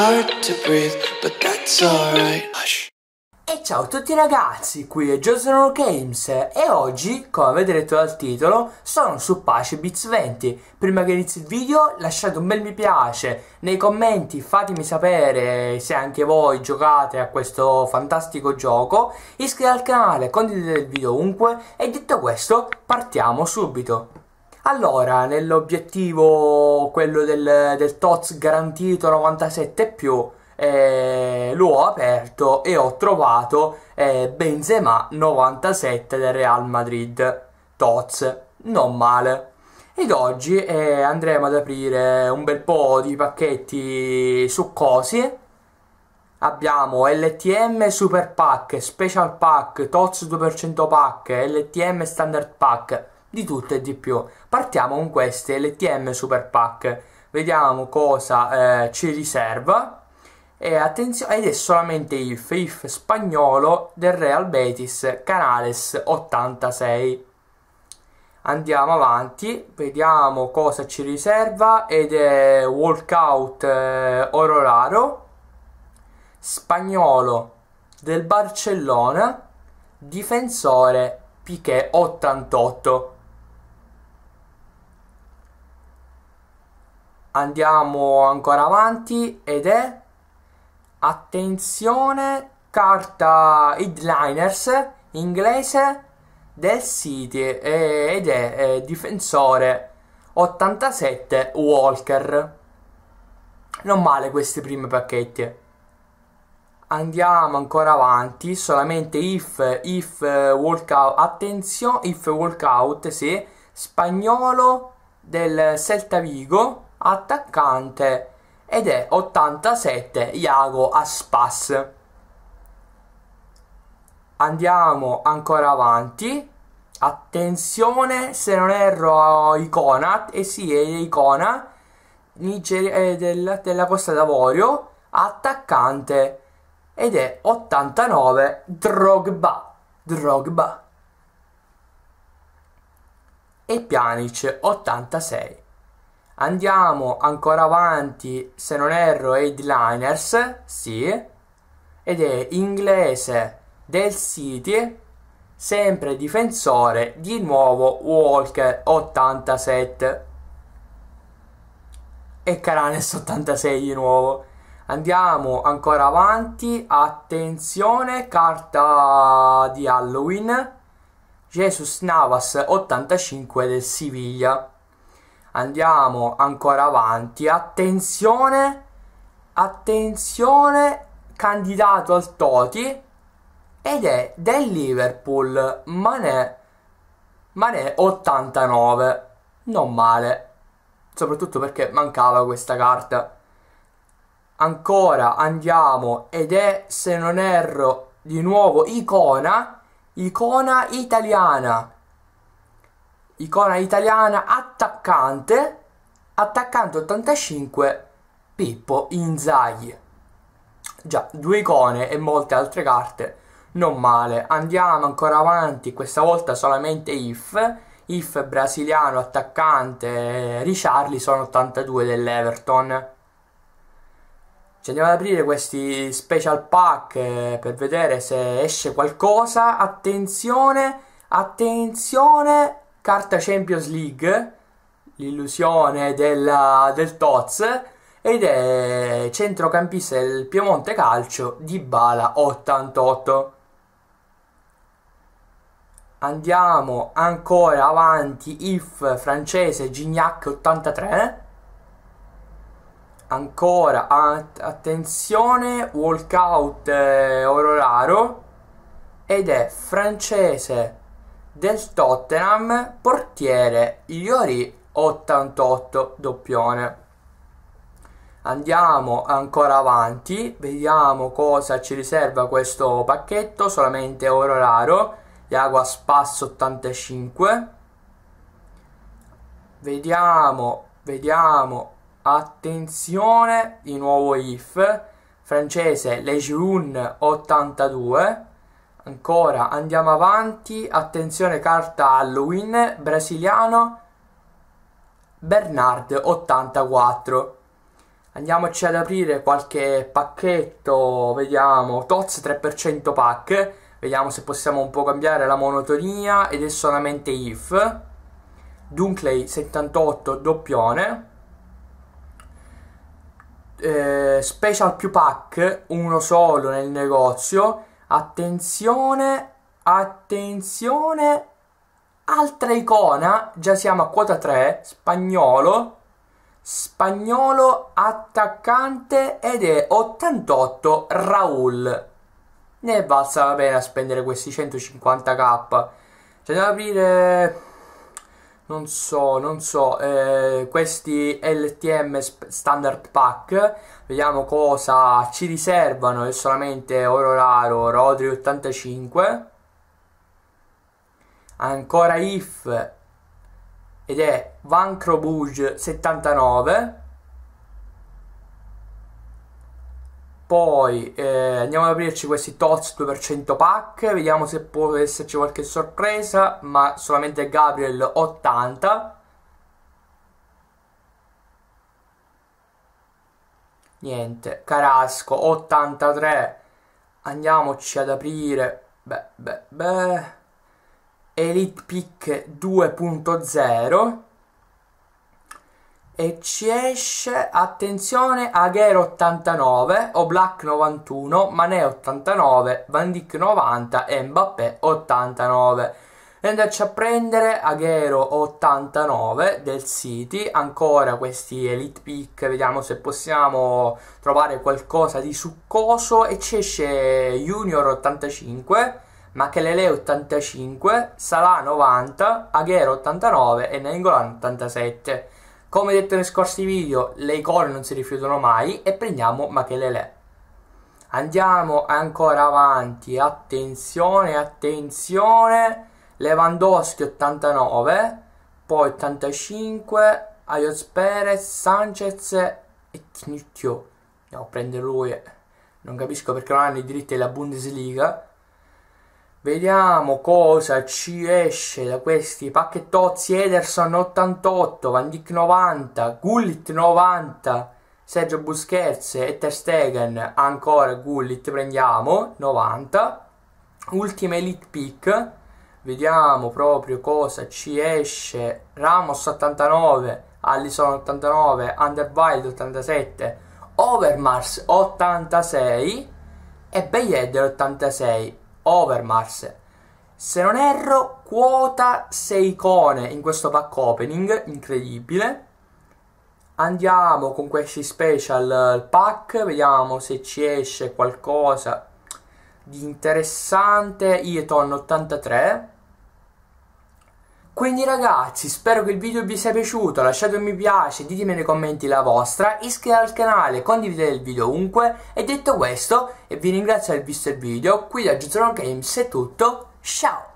E ciao a tutti ragazzi, qui è Josuno Games e oggi, come avete letto dal titolo, sono su Pace Beats 20. Prima che inizi il video lasciate un bel mi piace, nei commenti fatemi sapere se anche voi giocate a questo fantastico gioco, iscrivetevi al canale, condividete il video ovunque e detto questo partiamo subito. Allora, nell'obiettivo quello del, del TOTS garantito 97 più, eh, l'ho aperto e ho trovato eh, Benzema 97 del Real Madrid. TOTS, non male. Ed oggi eh, andremo ad aprire un bel po' di pacchetti succosi. Abbiamo LTM Super Pack, Special Pack, TOTS 2% Pack, LTM Standard Pack di tutto e di più. Partiamo con queste LTM Super Pack, vediamo cosa eh, ci riserva. E attenzione, ed è solamente IF, IF spagnolo del Real Betis Canales 86. Andiamo avanti, vediamo cosa ci riserva ed è Walkout eh, Oro Raro, spagnolo del Barcellona, difensore Piquet 88. andiamo ancora avanti ed è attenzione carta headliners inglese del City ed è, eh, difensore 87 Walker non male questi primi pacchetti andiamo ancora avanti solamente if if walkout attenzione if walkout sì spagnolo del Celta Vigo attaccante ed è 87 Iago Aspas. Andiamo ancora avanti. Attenzione, se non erro, Icona, e eh sì, è Icona Nigeria eh, del, della Costa d'Avorio, attaccante ed è 89 Drogba. Drogba. E Pjanic 86. Andiamo ancora avanti, se non erro, headliners, sì, ed è inglese del City, sempre difensore, di nuovo Walker 87 e Caranes 86 di nuovo. Andiamo ancora avanti, attenzione, carta di Halloween, Jesus Navas 85 del Siviglia. Andiamo ancora avanti. Attenzione. Attenzione. Candidato al Toti. Ed è del Liverpool. ma Manè. Manè 89. Non male. Soprattutto perché mancava questa carta. Ancora andiamo. Ed è, se non erro, di nuovo Icona. Icona italiana icona italiana attaccante, attaccante 85 Pippo Inzaghi. Già, due icone e molte altre carte, non male. Andiamo ancora avanti, questa volta solamente If. If brasiliano, attaccante, Ricciarli sono 82 dell'Everton. Ci andiamo ad aprire questi special pack eh, per vedere se esce qualcosa. Attenzione, attenzione, carta Champions League, l'illusione della, del Toz, ed è centrocampista del Piemonte Calcio di Bala 88. Andiamo ancora avanti, if francese Gignac 83. Ancora att attenzione, walkout eh, Ororaro ed è francese del Tottenham, portiere Iori 88 doppione. Andiamo ancora avanti, vediamo cosa ci riserva questo pacchetto, solamente oro raro, Iago Spass 85. Vediamo, vediamo, attenzione, di nuovo IF, francese Le Lejeune 82, Ancora, andiamo avanti. Attenzione, carta Halloween, brasiliano. Bernard 84. Andiamoci ad aprire qualche pacchetto, vediamo, TOTS 3% pack, vediamo se possiamo un po' cambiare la monotonia ed è solamente IF. Dunkley 78 doppione. Eh, special più pack, uno solo nel negozio Attenzione, attenzione. Altra icona, già siamo a quota 3, spagnolo. Spagnolo attaccante ed è 88 Raul. Ne valsa la pena spendere questi 150k. Cioè andiamo aprire non so, non so, eh, questi LTM standard pack, vediamo cosa ci riservano, è solamente oro raro, Rodri 85, ancora IF ed è Vancro Bouge 79, Poi eh, andiamo ad aprirci questi TOTS 2% pack, vediamo se può esserci qualche sorpresa, ma solamente Gabriel 80. Niente, Carasco 83. Andiamoci ad aprire. Beh, beh, beh. Elite Pick 2.0 e ci esce, attenzione, Agher 89, Oblak 91, Mané 89, Van Dijk 90 e Mbappé 89. E a prendere Aghero 89 del City, ancora questi elite pick, vediamo se possiamo trovare qualcosa di succoso e ci esce Junior 85, Machelele 85, Salah 90, Aghero 89 e Nengolan 87. Come detto nei scorsi video, le icone non si rifiutano mai e prendiamo Machelele. Andiamo ancora avanti, attenzione, attenzione, Lewandowski 89, poi 85, Ayos Perez, Sanchez e Knitio. Andiamo a prendere lui, non capisco perché non hanno i diritti della Bundesliga. Vediamo cosa ci esce da questi pacchettozzi Ederson 88, Van Dijk 90, Gullit 90, Sergio Busquets e Ter Stegen, ancora Gullit prendiamo 90, Ultima elite pick, vediamo proprio cosa ci esce, Ramos 89, Allison 89, Underwild 87, Overmars 86 e Bayeder 86 Overmars. Se non erro, quota 6 icone in questo pack opening, incredibile. Andiamo con questi special eh, pack, vediamo se ci esce qualcosa di interessante. Ieton 83, quindi ragazzi, spero che il video vi sia piaciuto, lasciate un mi piace, ditemi nei commenti la vostra, iscrivetevi al canale, condividete il video ovunque, e detto questo, e vi ringrazio per aver visto il video, qui da Giuzzolon Games è tutto, ciao!